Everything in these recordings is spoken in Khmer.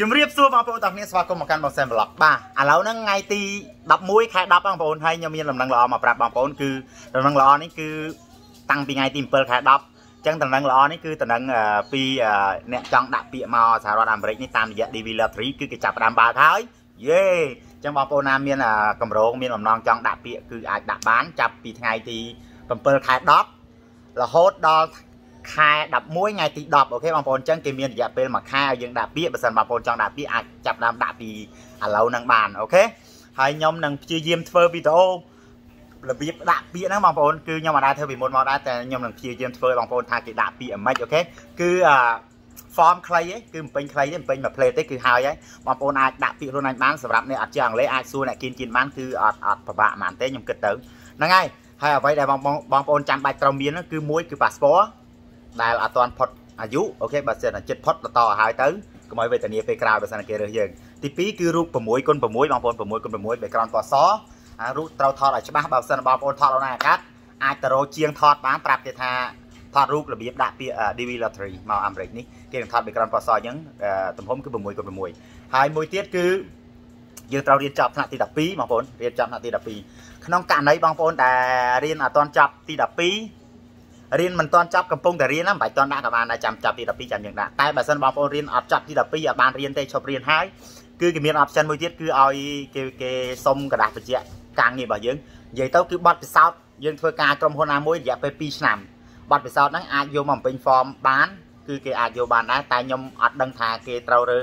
ជម្រាបសួរបងប្អូនទាំងគ្នាស្វាគមន៍មកកាន់បងសែនប្លុកបាទឥឡូវហ្នឹងថ្ងៃទី11ខែ10បងប្អូនហើយខ្ញុំមានដំណឹងល្អមកប្រាប់បងប្អូនគឺដំណឹងល្អនេះគឺ តាំងពីថ្ងៃទី7ខែ10អញ្ចឹងដំណឹងល្អនេះគឺដំណឹងពីអ្នកចង់ដាក់ពាក្យមកសហរដ្ឋអាមេរិកនេះតាមរយៈ DV Lottery គឺគេចាប់ផ្ដើមបើកហើយយេអញ្ចឹងបងប្អូនណាមានកម្រងមានបំណងចង់ដាក់ពាក្យគឺអាចដាក់បានចាប់ពីថ្ងៃទី7ខែ10រហូតដល់ខែ11ថ្ងៃទី10អូខេបងប្អូនអញ្ចឹងគេមានរយៈពេល1ខែឲ្យយើងដាក់ពាក្យបើសិនបងប្អូនចង់ដាក់ពាក្យអាចចាប់ដើមដាក់ពីឥឡូវហ្នឹងបានអូខេហើយខ្ញុំនឹងព្យាយាមធ្វើវីដេអូរបៀបដាក់ពាក្យហ្នឹងបងប្អូនគឺខ្ញុំមិនដែរធ្វើពីមុនមកដែរតែខ្ញុំនឹងព្យាយាមធ្វើបងប្អូនថាគេដាក់ពាក្យអ្មេចអូខេគឺអា form ខ្លីឯងគឺមិនពេញខ្លីទេមិនពេញមួយ plate ទេគឺហើយឯងបងប្អូនអាចដាក់ពាក្យខ្លួនឯងបានសម្រាប់អ្នកអត់ចេះអង់គ្លេសអាចសួរអ្នកគៀនគៀនបានគឺអត់អត់ពិបាកហ្មងទេខ្ញុំគិតទៅហ្នឹងហើយហើយអ្វីដែលបងបងប្អូនចាំបាច់ត្រូវមានគឺមួយគឺ passport ដែលអត់ទាន់ផុតអាយុអូខេបើសិនតែចិត្តផុតបន្តហើយទៅកុំឲ្យវេទនាពេលក្រោយបើសិនតែគេរើសយើងទី2គឺរូប6គុណ6បងប្អូន6គុណ6បែក្រោនពណ៌សអារូបត្រូវថតឲ្យច្បាស់បើសិនបងប្អូនថតអូនណាកាត់អាចទៅរកជាងថតបានប្រាប់គេថាថតរូបរបៀបដាក់ពាក្យ DV lottery មកអាមេរិកនេះគេនឹងថត background ពណ៌សអញ្ចឹងទំហំគឺ6គុណ6ហើយមួយទៀតគឺយើងត្រូវរៀនចប់ថ្នាក់ទី12បងប្អូនរៀនចប់ថ្នាក់ទី12ក្នុងករណីបងប្អូនដែលរៀនអត់ទាន់ចប់ទី12រៀនមិនទាន់ចប់កំពុងតែរៀនណាមិនបាច់ទាន់ដាក់ក៏បានដែរចាំចប់ទី12ចាំយើងដាក់តែបើសិនបងប្អូនរៀនអត់ចប់ទី12អត់បានរៀនទេឈប់រៀនហើយ គឺគេមាន option មួយទៀតគឺឲ្យគេគេសុំกระดาษបញ្ជាក់ការងាររបស់យើងនិយាយទៅគឺប័ណ្ណពិសោធន៍យើងធ្វើការក្រុមហ៊ុនណាមួយរយៈពេល2ឆ្នាំប័ណ្ណពិសោធន៍ហ្នឹងអាចយកមកបំពេញ form បានគឺគេអាចយកបានដែរតែខ្ញុំអត់ដឹងថាគេត្រូវរើ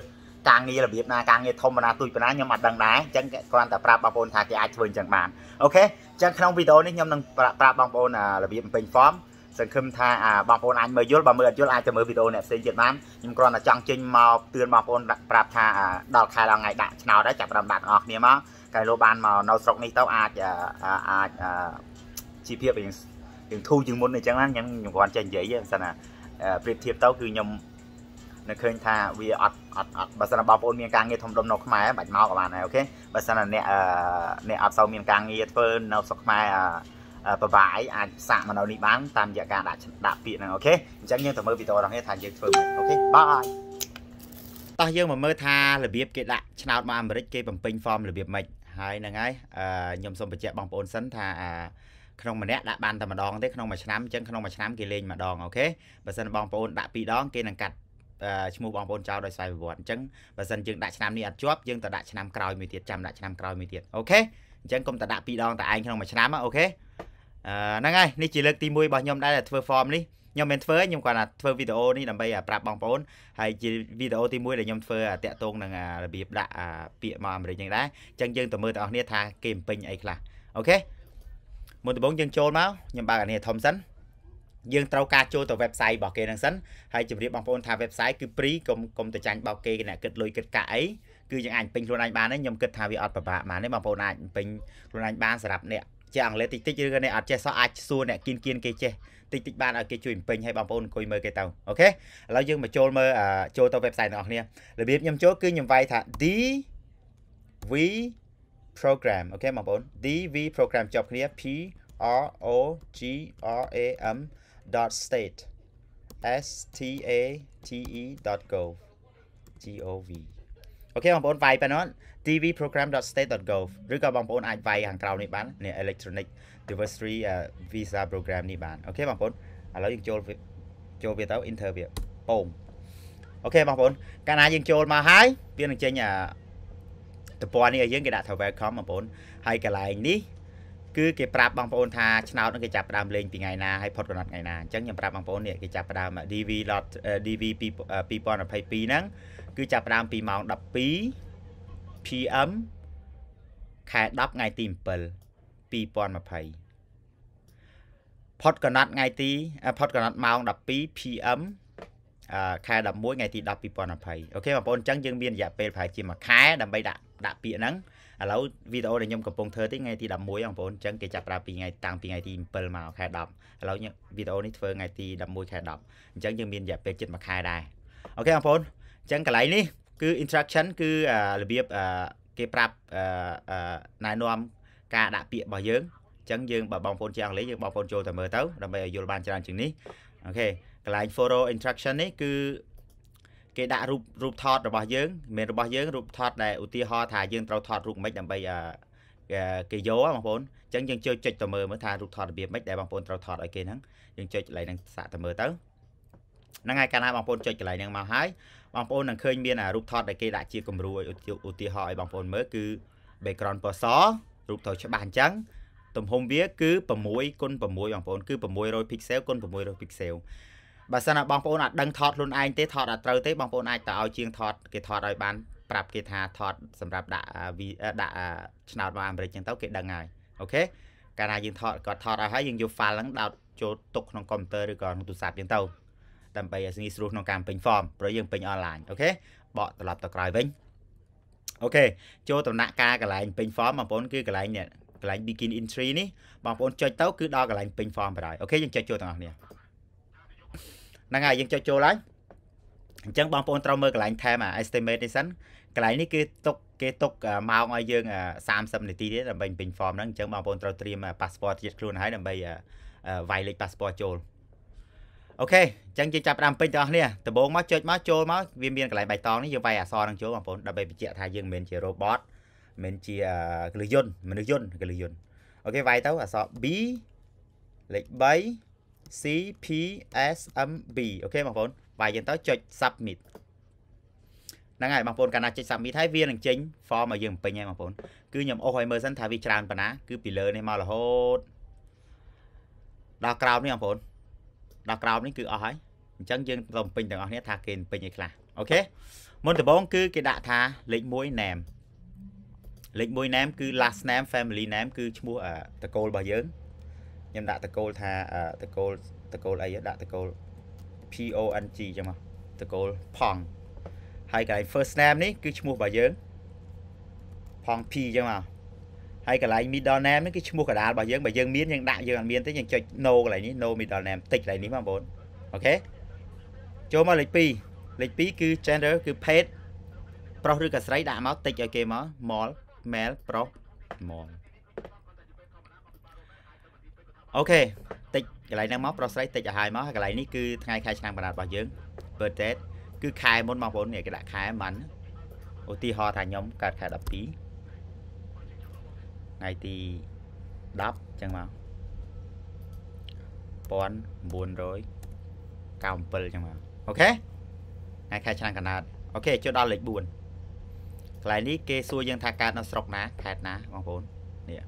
ការងាររបៀបណាការងារធំណាទូចណាខ្ញុំអត់ដឹងដែរអញ្ចឹងគ្រាន់តែប្រាប់បងប្អូនថាគេអាចធ្វើអញ្ចឹងបានអូខេអញ្ចឹងក្នុងវីដេអូនេះខ្ញុំនឹងប្រាប់បងប្អូនរបៀបបំពេញ form សង្ឃឹមថាបងប្អូនអាចមើលយល់បើមើលអត់យល់អាចទៅមើលវីដេអូអ្នកផ្សេងទៀតបានខ្ញុំគ្រាន់តែចង់ចេញមកទឿនបងប្អូនប្រាប់ថាដល់ខែដល់ថ្ងៃដាក់ឆ្នោតហើយចាប់ផ្ដើមដាក់បងប្អូនគ្នាមកកាយលោបានមកនៅស្រុកនេះទៅអាចអាចជីវភាពយើងយើងធូរជាងមុនអញ្ចឹងណាខ្ញុំខ្ញុំគ្រាន់ចេះនិយាយទេបើសិនណាប្រៀបធៀបទៅគឺខ្ញុំនៅឃើញថាវាអត់អត់អត់បើសិនបងប្អូនមានការងារធំដុំនៅខ្មែរបាច់មកក៏បានដែរអូខេបើសិនណាអ្នកអ្នកអត់សូវមានការងារធ្វើនៅស្រុកខ្មែរប្រវាយអាចផ្សាកមកនៅនេះបានតាមរយៈការដាក់ដាក់ពាក្យហ្នឹងអូខេអញ្ចឹងយើងទៅមើលវីដេអូរបស់គ្នាថាយើងធ្វើមិនអូខេបាយតោះយើងមកមើលថារបៀបគេដាក់ឆ្នោតមកអាមេរិកគេបំពេញហ្វមរបៀបម៉េចហើយហ្នឹងហើយខ្ញុំសូមបញ្ជាក់បងប្អូនសិនថា ក្នុងម្នាក់ដាក់បានតែម្ដងទេក្នុងមួយឆ្នាំអញ្ចឹងក្នុងមួយឆ្នាំគេលេងម្ដងអូខេបើសិនបងប្អូនដាក់ពីរដងគេនឹងកាត់ឈ្មោះបងប្អូនចោលដោយស្វ័យប្រវត្តិអញ្ចឹងបើសិនយើងដាក់ឆ្នាំនេះអត់ជាប់យើងទៅដាក់ឆ្នាំក្រោយមួយទៀតចាំដាក់ឆ្នាំក្រោយមួយទៀតអូខេអញ្ចឹងកុំតែដាក់ពីរដងតែឯងក្នុងមួយឆ្នាំអូខេហ្នឹងហើយនេះជាលើកទី1របស់ខ្ញុំដែរដែលធ្វើ form នេះខ្ញុំមិនធ្វើខ្ញុំគ្រាន់តែធ្វើវីដេអូនេះដើម្បីប្រាប់បងប្អូនហើយជាវីដេអូទី1ដែលខ្ញុំធ្វើតាក់ទងនឹងរបៀបដាក់ពាក្យមកអាមេរិកហ្នឹងដែរអញ្ចឹងយើងទៅមើលទាំងអស់គ្នាថាគេបំពេញអីខ្លះអូខេមុនដំបូងយើងចូលមកខ្ញុំបើកអានេះធំសិនយើងត្រូវការចូលទៅ website របស់គេហ្នឹងសិនហើយជម្រាបបងប្អូនថា website គឺ free កុំកុំទៅចាញ់បោកគេអ្នកគិតលុយគិតកាក់អីគឺយើងអាចពេញខ្លួនឯងបានទេខ្ញុំគិតថាវាអត់ពិបាកបានទេបងប្អូនអាចពេញខ្លួនឯងបានសម្រាប់អ្នកចេះអង់គ្លេសតិចតិចឬក៏អ្នកអត់ចេះសោះអាចសួរអ្នកគៀនគៀនគេចេះតិចតិចបានឲ្យគេជួយបំពេញឲ្យបងប្អូនអង្គុយមើលគេទៅអូខេឥឡូវយើងមកចូលមើលចូលទៅ website ទាំងអស់គ្នារបៀបខ្ញុំចូលគឺខ្ញុំវាយថា DV program អូខេបងប្អូន DV program ជាប់គ្នា P R O G R A M .state s t a t e .gov gov អូខេបងប្អូនវាយប៉ុណ្ណឹង tvprogram.state.gov ឬក៏បងប្អូនអាចវាយខាងក្រោមនេះបាននេះ electronic diversity visa program នេះបានអូខេបងប្អូនឥឡូវយើងចូលចូលវាទៅ interview ពងអូខេបងប្អូនកាលណាយើងចូលមកហើយវានឹងចេញទំព័រនេះឲ្យយើងគេដាក់ថា welcome បងប្អូនហើយកន្លែងនេះគឺគេប្រាប់បងប្អូនថាឆ្នោតនឹងគេចាប់ផ្ដើមលេងពីថ្ងៃណាហើយផុតកំណត់ថ្ងៃណាអញ្ចឹងខ្ញុំប្រាប់បងប្អូននេះគេចាប់ផ្ដើម DV lot DV 2022ហ្នឹងគឺចាប់ផ្ដើមពីម៉ោង12 PM ខែ10ថ្ងៃទី7 2020ផុតកណាត់ថ្ងៃទីផុតកណាត់ម៉ោង12 PM ខែ11ថ្ងៃទី10 2020អូខេបងប្អូនអញ្ចឹងយើងមានរយៈពេលប្រហែលជាមួយខែដើម្បីដាក់ដាក់ពាក្យហ្នឹងឥឡូវវីដេអូដែលខ្ញុំកំពុងធ្វើទីថ្ងៃទី11បងប្អូនអញ្ចឹងគេចាប់ប្រើពីថ្ងៃតាំងពីថ្ងៃទី7មកខែ10ឥឡូវវីដេអូនេះធ្វើថ្ងៃទី11ខែ10អញ្ចឹងយើងមានរយៈពេលជិតមួយខែដែរអូខេបងប្អូនអញ្ចឹងកន្លែងនេះគឺ instruction គឺរបៀបគេប្រាប់ណែនាំការដាក់ពាក្យរបស់យើងអញ្ចឹងយើងបើបងប្អូនជាអង់គ្លេសយើងបងប្អូនចូលតែមើលទៅដើម្បីឲ្យយល់បានច្រើនជាងនេះអូខេកន្លែង follow instruction នេះគឺគេដាក់រូបរូបថតរបស់យើងមានរបស់យើងរូបថតដែលឧទាហរណ៍ថាយើងត្រូវថតរូបមិនដើម្បីគេយកបងប្អូនអញ្ចឹងយើងចូលចុចទៅមើលមើលថារូបថតរបៀបមិនដែលបងប្អូនត្រូវថតឲ្យគេហ្នឹងយើងចុចកន្លែងហ្នឹងសាកទៅមើលទៅហ្នឹងហើយកាលណាបងប្អូនចុចកន្លែងហ្នឹងមកហើយបងប្អូននឹងឃើញមានរូបថតដែលគេដាក់ជាគំរូឧទាហរណ៍ឲ្យបងប្អូនមើលគឺ background ពណ៌សរូបត្រូវច្បាស់អញ្ចឹងទំហំវាគឺ6គុណ6បងប្អូនគឺ600 pixel គុណ600 pixel បើសិនណាបងប្អូនអាចដឹងថតខ្លួនឯងទេថតអត់ត្រូវទេ បងប្អូនអាចទៅឲ្យជាងថតគេថតឲ្យបានប្រាប់គេថាថតសម្រាប់ដាក់ដាក់ឆ្នោតមកអាមេរិកចឹងទៅគេដឹងហើយអូខេកាលណាយើងថតគាត់ថតឲ្យហើយយើងយក file ហ្នឹងដោតចូលទុកក្នុងកុំព្យូទ័រឬក៏ក្នុងទូរស័ព្ទចឹងទៅដើម្បីឲ្យងាយស្រួលក្នុងការពេញ form ព្រោះយើងពេញ online អូខេបកត្រឡប់ទៅក្រោយវិញអូខេចូលដំណាក់កាលកន្លែងពេញ form បងប្អូនគឺកន្លែងនេះកន្លែង begin entry នេះបងប្អូនចុចទៅគឺដល់កន្លែងពេញ form បណ្ដោយអូខេយើងចុចចូលទាំងអស់គ្នាហ្នឹងហើយយើងចុចចូលហើយអញ្ចឹងបងប្អូនត្រូវមើលកន្លែង time estimate នេះសិនកន្លែងនេះគឺຕົកគេຕົកម៉ោងឲ្យយើង30នាទីទៀតដើម្បីពេញ form ហ្នឹងអញ្ចឹងបងប្អូនត្រូវត្រៀម passport ទៀតខ្លួនហើយដើម្បីវាយលេខ passport ចូលអូខេអញ្ចឹងយើងចាប់ដើមពេញទាំងអស់គ្នាដំបូងមកចុចមកចូលមកវាមានកន្លែងបៃតងនេះយើងវាយអក្សរនឹងចូលបងប្អូនដើម្បីបញ្ជាក់ថាយើងមិនមែនជា robot មិនជាកលិយន្តមនុស្សយន្តកលិយន្តអូខេវាយទៅអក្សរ B លេខ3 C P S M B អូខេបងប្អូនវាយយើងទៅចុច submit ហ្នឹងហើយបងប្អូនកាលណាចុច submit ហើយវានឹងចេញ form ឲ្យយើងពេញហើយបងប្អូនគឺខ្ញុំអស់ឲ្យមើលសិនថាវាច្រើនប៉ុណ្ណាគឺពីលើនេះមករហូតដល់ក្រោមនេះបងប្អូនដល់ក្រោមនេះគឺអស់ហើយអញ្ចឹងយើងទៅពេញទាំងអស់គ្នាថាគេពេញអីខ្លះអូខេមុនដំបូងគឺគេដាក់ថាលេខ1 name លេខ1 name គឺ last name family name គឺឈ្មោះតកូលរបស់យើងខ្ញុំដាក់តកូលថាតកូលតកូលអីដាក់តកូល P O N G ចឹងមកតកូលផងហើយកន្លែង first name នេះគឺឈ្មោះរបស់យើងផង P ចឹងមកហើយកន្លែង middle name នេះគឺឈ្មោះកដាលរបស់យើងបើយើងមានយើងដាក់យើងអត់មានទេយើងចុច no កន្លែងនេះ no middle name តិចកន្លែងនេះបងប្អូនអូខេចូលមកលេខ2លេខ2គឺ gender គឺ page ប្រុសឬក៏ស្រីដាក់មកតិចឲ្យគេមក mall male ប្រុស mall អូខេតិចកន្លែងហ្នឹងមកប្រុសស្រីតិចឲ្យហើយមកហើយកន្លែងនេះគឺថ្ងៃខែឆ្នាំកំណើតរបស់យើង birthday គឺ ខែមុនបងប្អូននេះគេដាក់ខែមិនឧទាហរណ៍ថាខ្ញុំកើតខែ12ថ្ងៃទី10អញ្ចឹងមក1997អញ្ចឹងមកអូខេថ្ងៃខែឆ្នាំកណ្ដាលអូខេចូលដល់លេខ4កន្លែងនេះគេសួរយើងថាកើតនៅស្រុកណាខេត្តណាបងប្អូននេះអ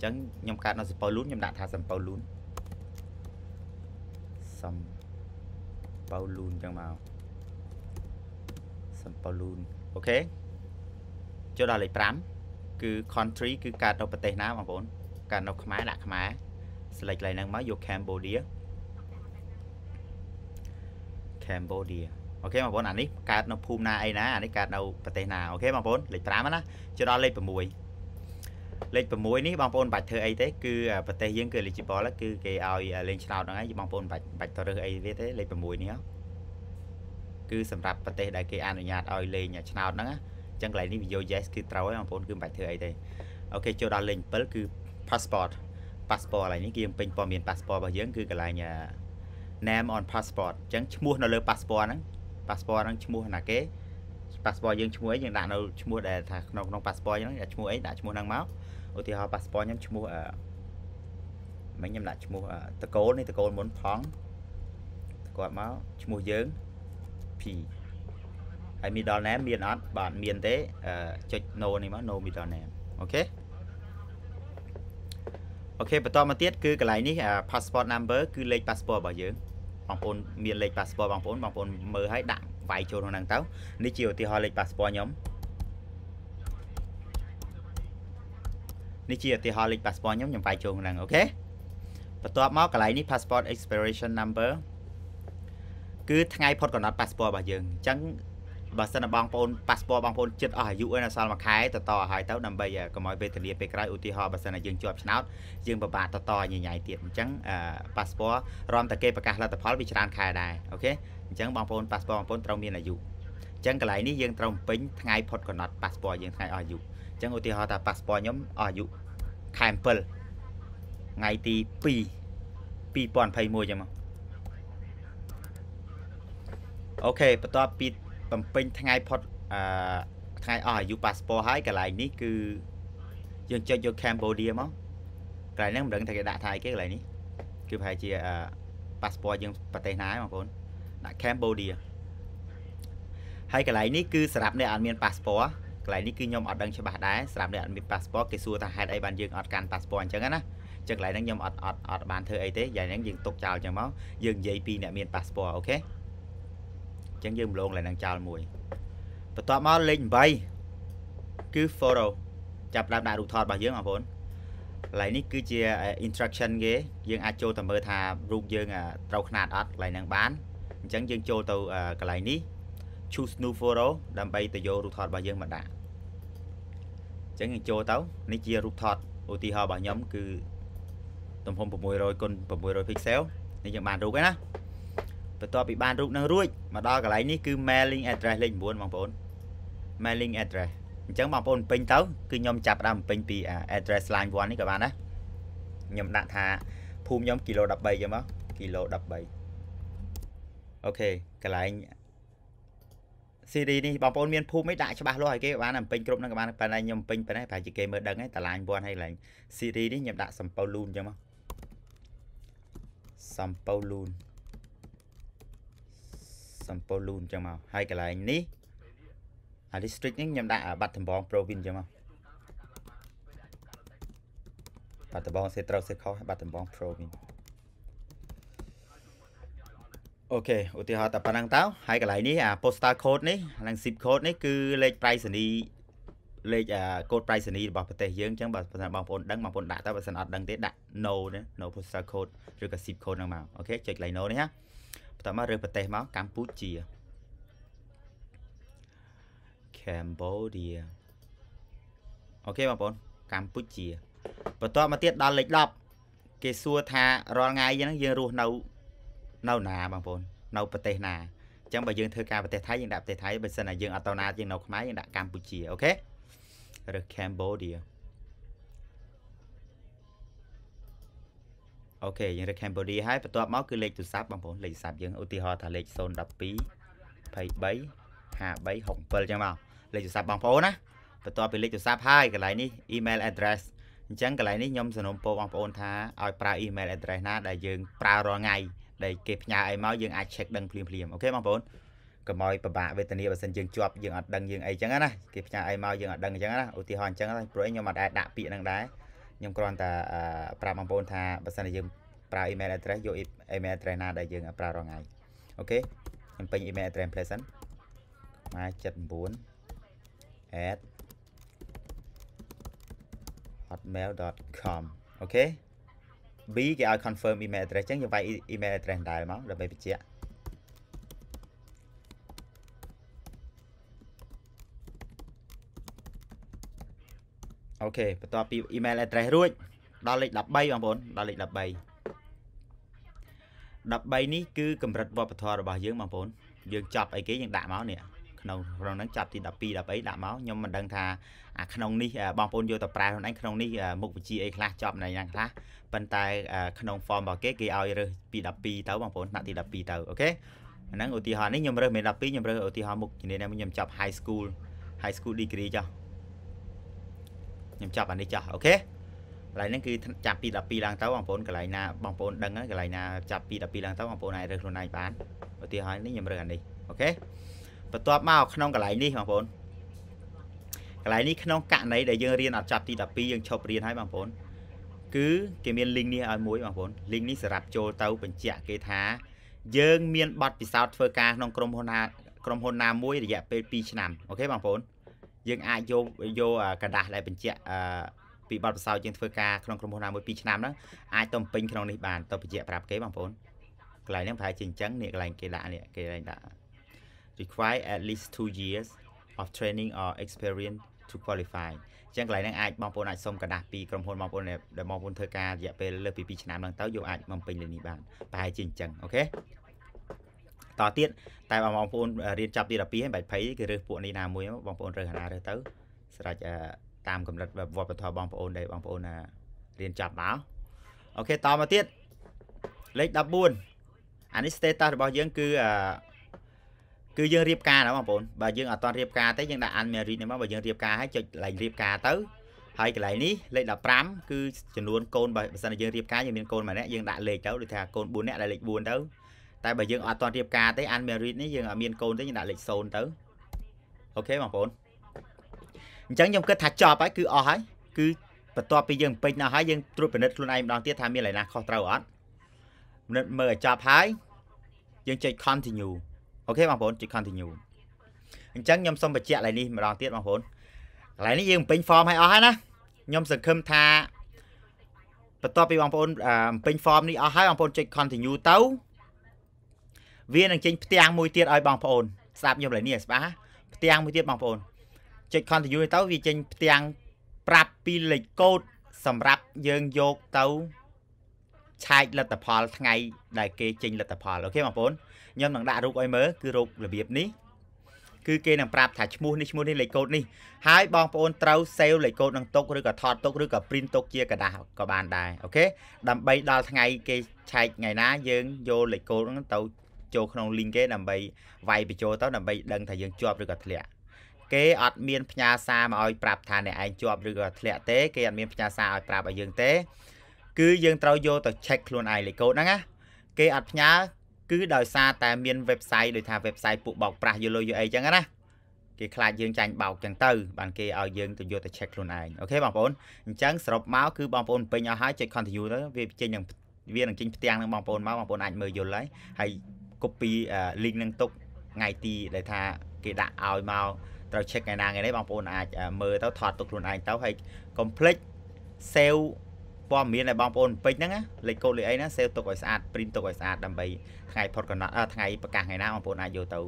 ញ្ចឹងខ្ញុំកើតនៅសំពៅលូនខ្ញុំដាក់ថាសំពៅលូនសំពៅលូនអញ្ចឹងមកសំពៅលូនអូខេចូលដល់លេខ5គឺ country គឺកើតទៅប្រទេសណាបងប្អូនកើតនៅខ្មែរដាក់ខ្មែរ select កន្លែងហ្នឹងមកយក Cambodia Cambodia អូខេបងប្អូនអានេះកើតនៅភូមិណាអីណាអានេះកើតនៅប្រទេសណាអូខេបងប្អូនលេខ5ណាចូលដល់លេខ6លេខ6នេះបងប្អូនបាច់ធ្វើអីទេ គឺប្រទេសយើងគឺ eligible គឺគេឲ្យលេងឆ្នោតហ្នឹងហើយបងប្អូនបាច់បាច់ទៅរើសអីវាទេលេខ6នេះគឺ សម្រាប់ប្រទេសដែលគេអនុញ្ញាតឲ្យលេងឆ្នោតហ្នឹងណាចឹងកន្លែងនេះវាយក yes គឺត្រូវហើយបងប្អូនគឺមិនបាច់ធ្វើអីទេអូខេចូលដល់លេខ7គឺ passport passport កន្លែងនេះគឺយើងពេញព័ត៌មាន passport របស់យើងគឺកន្លែង name on passport អញ្ចឹងឈ្មោះនៅលើ passport ហ្នឹង passport ហ្នឹងឈ្មោះណាគេ passport យើងឈ្មោះអីយើងដាក់នៅឈ្មោះដែលថាក្នុងក្នុង passport ហ្នឹងដាក់ឈ្មោះអីដាក់ឈ្មោះហ្នឹងមកឧទាហរណ៍ passport ខ្ញុំឈ្មោះអឺមិញខ្ញុំដាក់ឈ្មោះតកូលនេះតកូលមុនផងគាត់មកឈ្មោះយើង P ហើយ middle name មានអត់បាទមានទេចុច no នេះមក no middle name អូខេអូខេបន្តមកទៀតគឺកន្លែងនេះ passport number គឺលេខ passport របស់យើងបងប្អូនមានលេខ passport បងប្អូនបងប្អូនមើលហើយ ដាក់វាយចូលក្នុងហ្នឹងទៅនេះជាឧទាហរណ៍លេខ passport ខ្ញុំនេះជាឧទាហរណ៍លេខ passport ខ្ញុំខ្ញុំវាយចូលក្នុងហ្នឹងអូខេបន្ទាប់មកកន្លែងនេះ passport expiration number គឺថ្ងៃផុតកំណត់ passport របស់យើងអញ្ចឹងបើសិនបងប្អូនប៉ាសពតបងប្អូនចិត្តអស់អាយុឯណាសល់មួយខែតតឲ្យទៅដើម្បីកុំឲ្យវេទនាពេលក្រោយឧទាហរណ៍បើសិនយើងជាប់ឆ្នោតយើងពិបាកតតញញ៉ៃទៀតអញ្ចឹងប៉ាសពតរំតែគេប្រកាសលទ្ធផលវាច្រើនខែដែរអូខេអញ្ចឹងបងប្អូនប៉ាសពតបងប្អូនត្រូវមានអាយុអញ្ចឹងកន្លែងនេះយើងត្រូវពេញថ្ងៃផុតកំណត់ប៉ាសពតយើងថ្ងៃអស់អាយុអញ្ចឹងឧទាហរណ៍ថាប៉ាសពតខ្ញុំអស់អាយុខែ7ថ្ងៃទី2 2021ចឹងមកអូខេបន្ទាប់ពីបំពេញថ្ងៃផុតអឺថ្ងៃអស់អាយុប៉ាសពតហើយកន្លែងនេះ គឺយើងចុចយក Cambodia មកកន្លែងហ្នឹងមិនដឹងថាគេដាក់ថៃគេកន្លែងនេះគឺប្រហែលជាអឺប៉ាសពតយើងប្រទេសណាបងប្អូនដាក់ Cambodia ហើយកន្លែងនេះគឺសម្រាប់អ្នកអត់មានប៉ាសពតកន្លែងនេះគឺខ្ញុំអត់ដឹងច្បាស់ដែរសម្រាប់អ្នកអត់មានប៉ាសពតគេសួរថាហេតុអីបានយើងអត់កាន់ប៉ាសពតអញ្ចឹងណាចឹងកន្លែងហ្នឹងខ្ញុំអត់អត់អត់បានធ្វើអីទេយ៉ាងហ្នឹងយើងទុកចោលអញ្ចឹងមកយើងនិយាយពីអ្នកមានប៉ាសពតអូខេអញ្ចឹងយើងប្រឡងឡើងនឹងចោលមួយបន្ទាប់មកលេខ8គឺ follow ចាប់ដើមដាក់រូបថតរបស់យើងបងប្អូនឡៃនេះគឺជា instruction គេយើងអាចចូលទៅមើលថារូបយើងត្រូវຂ្នាតអត់ឡៃនឹងបានអញ្ចឹងយើងចូលទៅកន្លែងនេះ choose new photo ដើម្បីទៅយករូបថតរបស់យើងមកដាក់អញ្ចឹងយើងចូលទៅនេះជារូបថតឧទាហរណ៍របស់ខ្ញុំគឺទំហំ600គុណ600 pixel នេះយើងបានរូបហើយណាបន្ទាប់ពីបានរូបនឹងរួចមកដល់កន្លែងនេះគឺ mailing address លេខ9បងប្អូន mailing address អញ្ចឹងបងប្អូនពេញទៅគឺខ្ញុំចាប់ដើមពេញពី address line 1នេះក៏បានដែរខ្ញុំដាក់ថាភូមិខ្ញុំគីឡូ13ចឹងមកគីឡូ13អូខេកន្លែង series នេះបងប្អូនមានភូមិអីដាក់ច្បាស់លាស់ឲ្យគេបានពេញគ្រប់នឹងក៏បានប៉ុន្តែខ្ញុំពេញប៉ុណ្ណេះប្រហែលជាគេមើលដឹងហើយតាឡាញ1ហើយកន្លែង series នេះខ្ញុំដាក់សំពៅលូនចឹងមកសំពៅលូនសំពោលូនចឹងមកហើយកន្លែងនេះអា district នេះខ្ញុំដាក់បាត់ដំបង province ចឹងមកបាត់ដំបងសេត្រូវសេខុសបាត់ដំបង province អូខេឧទាហរណ៍តែប៉ុណ្ណឹងតើហើយកន្លែងនេះអា postal code នេះនិង zip code នេះគឺលេខប្រៃសណីលេខកូដប្រៃសណីរបស់ប្រទេសយើងអញ្ចឹងបើប្រសិនបងប្អូនដឹងបងប្អូនដាក់ទៅបើសិនអត់ដឹងទេដាក់ no no postal code ឬក៏ zip code ហ្នឹងមកអូខេចុច like no នេះណាបន្តមករើសប្រទេសមកកម្ពុជា Cambodia អូខេបងប្អូនកម្ពុជាបន្តមកទៀតដល់លេខ10គេសួរថារាល់ថ្ងៃហ្នឹងយើងរស់នៅនៅណាបងប្អូននៅ ប្រទេសណាអញ្ចឹងបើយើងធ្វើការប្រទេសថៃយើងដាក់ប្រទេសថៃបើសិនណាយើងអត់ទៅណាយើងនៅខ្មែរយើងដាក់កម្ពុជាអូខេរើស Cambodia អូខេយើងរើស Cambodia ហើយបន្ទាប់មកគឺលេខទូរស័ព្ទបងប្អូនលេខទូរស័ព្ទយើងឧទាហរណ៍ថាលេខ012 23 53 67ចឹងមកលេខទូរស័ព្ទបងប្អូនណាបន្ទាប់ពីលេខទូរស័ព្ទហើយកន្លែងនេះ email address អញ្ចឹងកន្លែងនេះខ្ញុំសនំពោបងប្អូនថាឲ្យប្រើ email address ណាដែលយើងប្រើរាល់ថ្ងៃដែលគេផ្ញើអីមកយើងអាច check ដឹងភ្លាមភ្លាមអូខេបងប្អូនកុំឲ្យពិបាកវេទនាបើសិនយើងជាប់យើងអត់ដឹងយើងអីចឹងណាគេផ្ញើអីមកយើងអត់ដឹងចឹងណាឧទាហរណ៍ចឹងព្រោះខ្ញុំអត់អាចដាក់ពាក្យហ្នឹងដែរខ្ញុំគ្រាន់តែប្រាប់បងប្អូនថាបើសិនជាយើងប្រើ email address យក email address ណាដែលយើងប្រើរាល់ថ្ងៃអូខេខ្ញុំពេញ email address template សិនម៉ា79 at hotmail.com អូខេ B គេឲ្យ confirm email address អញ្ចឹងយើងវាយ email address ដែរមកដើម្បីបញ្ជាក់អូខេបន្ទាប់ពី email address រួចដល់លេខ13បងប្អូនដល់លេខ13 13នេះគឺកម្រិតវប្បធម៌របស់យើងបងប្អូន យើងចាប់អីគេយើងដាក់មកនេះក្នុងក្នុងហ្នឹងចាប់ទី12 13ដាក់មកខ្ញុំមិនដឹងថាអាក្នុងនេះបងប្អូនយកទៅប្រើខ្លួនឯងក្នុងនេះមុខវិជ្ជាអីខ្លះចាប់ណៃយ៉ាងខ្លះប៉ុន្តែ ក្នុង form របស់គេគេឲ្យរើសពី12ទៅបងប្អូនដាក់ទី12ទៅអូខេហ្នឹងឧទាហរណ៍នេះខ្ញុំរើសមេ12ខ្ញុំរើសឧទាហរណ៍មុខជំនាញខ្ញុំចាប់ high school high school degree ចុះខ្ញុំចាប់អានេះចោះអូខេកន្លែងហ្នឹងគឺចាប់ពី12ឡើងទៅបងប្អូនកន្លែងណាបងប្អូនដឹងហើយកន្លែងណាចាប់ពី12ឡើងទៅបងប្អូនអាចរើសខ្លួនឯងបានឧទាហរណ៍នេះខ្ញុំរើសអានេះអូខេបន្ទាប់មកក្នុងកន្លែងនេះបងប្អូនកន្លែងនេះក្នុងករណីដែលយើងរៀនអត់ចាប់ទី12យើងឈប់រៀនហើយបងប្អូនគឺគេមាន link នេះឲ្យមួយបងប្អូន link នេះសម្រាប់ចូលទៅបញ្ជាក់គេថា យើងមានប័ណ្ណពិសោធន៍ធ្វើការក្នុងក្រុមហ៊ុនណាក្រុមហ៊ុនណាមួយរយៈពេល2ឆ្នាំអូខេបងប្អូនយើងអាចយកយកกระดาษដែលបញ្ជាក់ពីបទពិសោធន៍យើងធ្វើការក្នុងក្រុមហ៊ុនណាមួយ2ឆ្នាំហ្នឹងអាចទៅពេញក្នុងនេះបានទៅបញ្ជាក់ប្រាប់គេបងប្អូនកន្លែងហ្នឹងប្រហែលជាអញ្ចឹងនេះកន្លែងគេដាក់នេះគេដាក់ require at least 2 years of training or experience to qualify អញ្ចឹងកន្លែងហ្នឹងអាចបងប្អូនអាចសុំกระดาษពីក្រុមហ៊ុនបងប្អូនដែលបងប្អូនធ្វើការរយៈពេលលើសពី2ឆ្នាំហ្នឹងទៅយកអាចបំពេញលេខនេះបានប្រហែលជាអញ្ចឹងអូខេតទៀតតែបងប្អូនរៀនចប់ទី12ហើយបាច់ភ័យគេរើសពួកនេះណាមួយបងប្អូនរើសណារើសទៅស្រេចតាមកម្រិតវប្បធម៌បងប្អូនដែរបងប្អូនរៀនចប់មកអូខេតមកទៀតលេខ14អានេះ status របស់យើងគឺគឺយើងរៀបការណាបងប្អូនបើយើងអត់តរៀបការទេយើងដាក់ unmarried នេះមកបើយើងរៀបការហើយចុចឡើងរៀបការទៅហើយកន្លែងនេះលេខ15គឺចំនួនកូនបើបើសិនជាយើងរៀបការយើងមានកូនម្នាក់យើងដាក់លេខទៅដូចថាកូន4នាក់ដាក់លេខ4ទៅតែបើយើងអត់ទាន់រៀបការទេ unmarried នេះយើងអត់មានកូនទេយើងដាក់លេខ0ទៅអូខេបងប្អូនអញ្ចឹងខ្ញុំគិតថាចប់ហើយគឺអស់ហើយគឺបន្ទាប់ពីយើងពេញដល់ហើយយើងត្រួតពិនិត្យខ្លួនឯងម្ដងទៀតថាមានអ្វីណាខុសត្រូវអត់មនុស្សមើលឲ្យចប់ហើយយើងចុច continue អូខេបងប្អូនចុច continue អញ្ចឹងខ្ញុំសូមបញ្ជាក់កន្លែងនេះម្ដងទៀតបងប្អូនកន្លែងនេះយើងពេញ form ឲ្យអស់ហើយណាខ្ញុំសង្ឃឹមថាបន្ទាប់ពីបងប្អូនពេញ form នេះអស់ហើយបងប្អូនចុច continue ទៅវានឹងចេញផ្ទាំងមួយទៀតឲ្យបងប្អូនស្ដាប់ខ្ញុំឡើយនេះស្បាផ្ទាំងមួយទៀតបងប្អូនចុច continue ទៅវាចេញផ្ទាំងប្រាប់ពីលេខកូដសម្រាប់យើងយកទៅឆែកលទ្ធផលថ្ងៃដែលគេចេញលទ្ធផលអូខេបងប្អូនខ្ញុំនឹងដាក់រូបឲ្យមើលគឺរូបរបៀបនេះគឺគេនឹងប្រាប់ថាឈ្មោះនេះឈ្មោះនេះលេខកូដនេះហើយបងប្អូនត្រូវ save លេខកូដនឹងទុកឬក៏ថតទុកឬក៏ print ទុកជាกระดาษក៏បានដែរអូខេដើម្បីដល់ថ្ងៃគេឆែកថ្ងៃណាយើងយកលេខកូដនឹងទៅចូលក្នុង link គេដើម្បីវាយបញ្ចូលទៅដើម្បីដឹងថាយើងជាប់ឬក៏ធ្លាក់គេអត់មានផ្ញើសារមកឲ្យប្រាប់ថាអ្នកឯងជាប់ឬក៏ធ្លាក់ទេគេអត់មានផ្ញើសារឲ្យប្រាប់ឲ្យយើងទេគឺយើងត្រូវយកទៅ check ខ្លួនឯងលេខកូដហ្នឹងណាគេអត់ផ្ញើគឺដោយសារតែមាន website ដូចថា website ពួកបោកប្រាស់យល់លុយយល់អីចឹងណាគេខ្លាចយើងចាញ់បោកចឹងទៅបានគេឲ្យយើងទៅយកទៅ check ខ្លួនឯងអូខេបងប្អូនអញ្ចឹងសរុបមកគឺបងប្អូនពេញអស់ហើយចុច continue ទៅវាចេញនឹងវានឹងចេញផ្ទាំងនឹងបងប្អូនមកបងប្អូនអាចមើលយល់ហើយហើយ copy link នឹងទុកថ្ងៃទីដែលថាគេដាក់ឲ្យមកត្រូវ check ថ្ងៃណាថ្ងៃនេះបងប្អូនអាចមើលទៅថតទុកខ្លួនឯងទៅហើយ complex save ព័ត៌មានឲ្យបងប្អូនពេញហ្នឹងលេខកូដលេខអីណា save ទុកឲ្យស្អាត print ទុកឲ្យស្អាតដើម្បីថ្ងៃផុតកំណត់ថ្ងៃប្រកាសថ្ងៃណាបងប្អូនអាចយកទៅ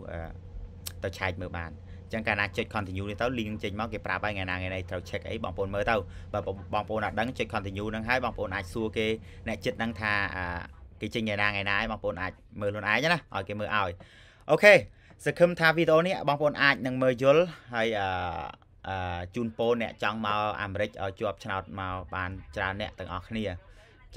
ទៅឆែកមើលបានចឹងកាលណាចុច continue នេះទៅ link ចេញមកគេប្រាប់ហើយថ្ងៃណាថ្ងៃនេះត្រូវ check អីបងប្អូនមើលទៅបើបងប្អូនអាចដឹងចុច continue នឹងហើយបងប្អូនអាចសួរគេអ្នកចិត្តនឹងថាគេចេញថ្ងៃណាថ្ងៃណាឯងបងប្អូនអាចមើលខ្លួនឯងណាឲ្យគេមើលឲ្យអូខេសង្ឃឹមថាវីដេអូនេះបងប្អូនអាចនឹងមើលយល់ហើយអឺជូនពរអ្នកចង់មកអាមេរិកឲ្យជាប់ឆ្នោតមកបានច្រើនអ្នកទាំងអស់គ្នា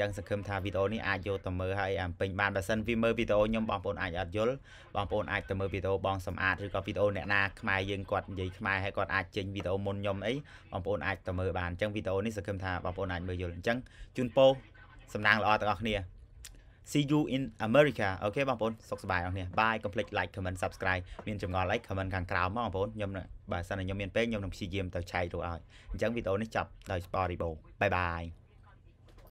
ចឹងសង្ឃឹមថាវីដេអូនេះអាចយកទៅមើលហើយអាពេញបានបើសិនវាមើលវីដេអូខ្ញុំបងប្អូនអាចអត់យល់បងប្អូនអាចទៅមើលវីដេអូបងសម្អាតឬក៏វីដេអូអ្នកណាខ្មែរយើងគាត់និយាយខ្មែរហើយគាត់អាចចេញវីដេអូមុនខ្ញុំអីបងប្អូនអាចទៅមើលបានចឹងវីដេអូនេះសង្ឃឹមថាបងប្អូនអាចមើលយល់ចឹងជូនពរសំណាងល្អទាំងអស់គ្នា see you in America អូខេបងប្អូនសុខសប្បាយបងប្អូនបាយកុំភ្លេច like comment subscribe មានចម្ងល់អី comment ខាងក្រោមមកបងប្អូនខ្ញុំបើសិនជាខ្ញុំមានពេលខ្ញុំនឹងព្យាយាមទៅឆែករកឲ្យអញ្ចឹងវីដេអូនេះចប់ដោយ Sporibo បាយបាយ